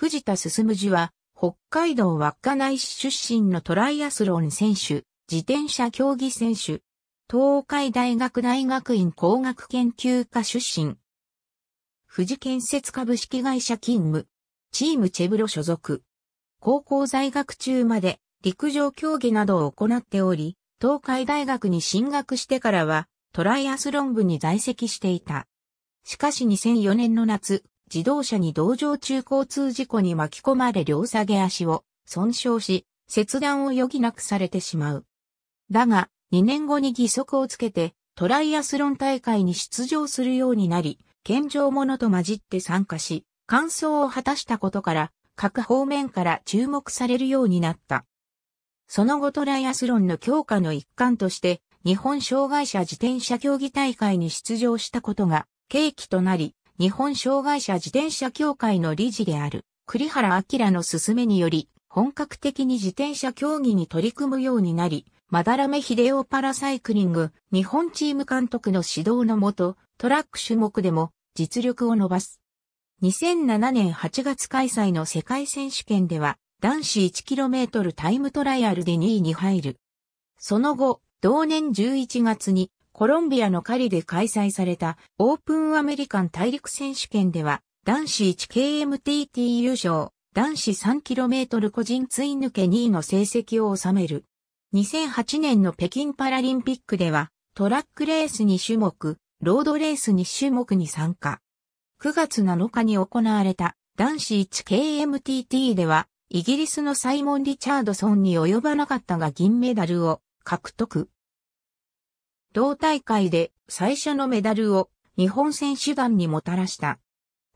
藤田進氏は、北海道稚内市出身のトライアスロン選手、自転車競技選手、東海大学大学院工学研究科出身。富士建設株式会社勤務。チームチェブロ所属。高校在学中まで陸上競技などを行っており、東海大学に進学してからはトライアスロン部に在籍していた。しかし2004年の夏、自動車に同乗中交通事故に巻き込まれ両下げ足を損傷し、切断を余儀なくされてしまう。だが、2年後に義足をつけて、トライアスロン大会に出場するようになり、健常者と混じって参加し、完走を果たしたことから、各方面から注目されるようになった。その後トライアスロンの強化の一環として、日本障害者自転車競技大会に出場したことが契機となり、日本障害者自転車協会の理事である栗原明の勧めにより、本格的に自転車競技に取り組むようになり、まだらめ秀夫パラサイクリング日本チーム監督の指導のもと、トラック種目でも実力を伸ばす。2007年8月開催の世界選手権では、男子 1km タイムトライアルで2位に入る。その後、同年11月にコロンビアのカリで開催されたオープンアメリカン大陸選手権では男子 1KMTT 優勝、男子 3km 個人追抜け2位の成績を収める。2008年の北京パラリンピックではトラックレース2種目、ロードレース2種目に参加。9月7日に行われた男子 1KMTT ではイギリスのサイモン・リチャードソンに及ばなかったが銀メダルを獲得。同大会で最初のメダルを日本選手団にもたらした。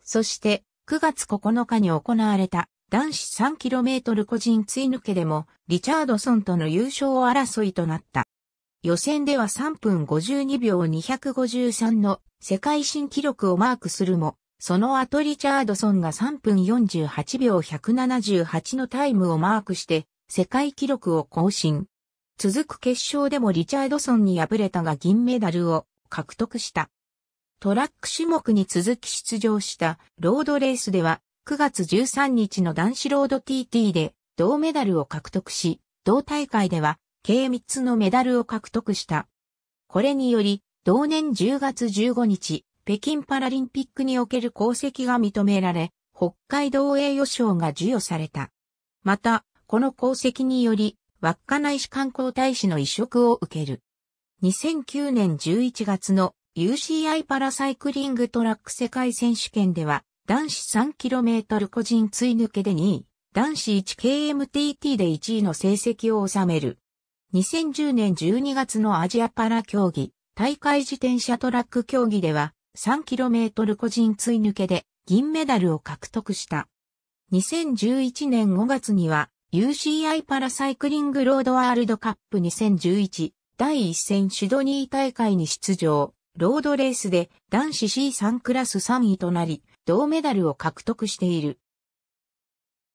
そして9月9日に行われた男子 3km 個人追抜けでもリチャードソンとの優勝争いとなった。予選では3分52秒253の世界新記録をマークするも、その後リチャードソンが3分48秒178のタイムをマークして世界記録を更新。続く決勝でもリチャードソンに敗れたが銀メダルを獲得した。トラック種目に続き出場したロードレースでは9月13日の男子ロード TT で銅メダルを獲得し、同大会では計3つのメダルを獲得した。これにより、同年10月15日、北京パラリンピックにおける功績が認められ、北海道栄誉賞が授与された。また、この功績により、稚内市観光大使の移植を受ける。2009年11月の UCI パラサイクリングトラック世界選手権では、男子 3km 個人追抜けで2位、男子 1KMTT で1位の成績を収める。2010年12月のアジアパラ競技、大会自転車トラック競技では、3km 個人追抜けで銀メダルを獲得した。2011年5月には、UCI パラサイクリングロードワールドカップ2011第1戦シドニー大会に出場、ロードレースで男子 C3 クラス3位となり、銅メダルを獲得している。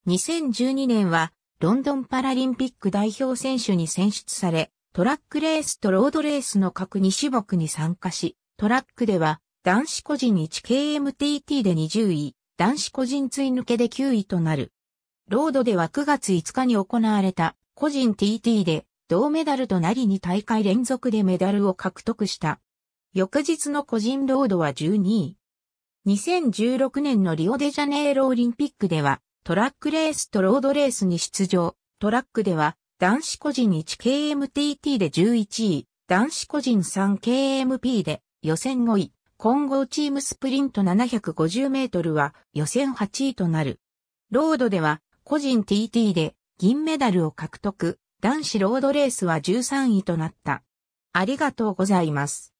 2012年はロンドンパラリンピック代表選手に選出され、トラックレースとロードレースの各2種目に参加し、トラックでは男子個人 1KMTT で20位、男子個人追抜けで9位となる。ロードでは9月5日に行われた個人 TT で銅メダルとなり2大会連続でメダルを獲得した。翌日の個人ロードは12位。2016年のリオデジャネイロオリンピックではトラックレースとロードレースに出場。トラックでは男子個人 1KMTT で11位、男子個人 3KMP で予選5位、混合チームスプリント750メートルは予選8位となる。ロードでは個人 TT で銀メダルを獲得、男子ロードレースは13位となった。ありがとうございます。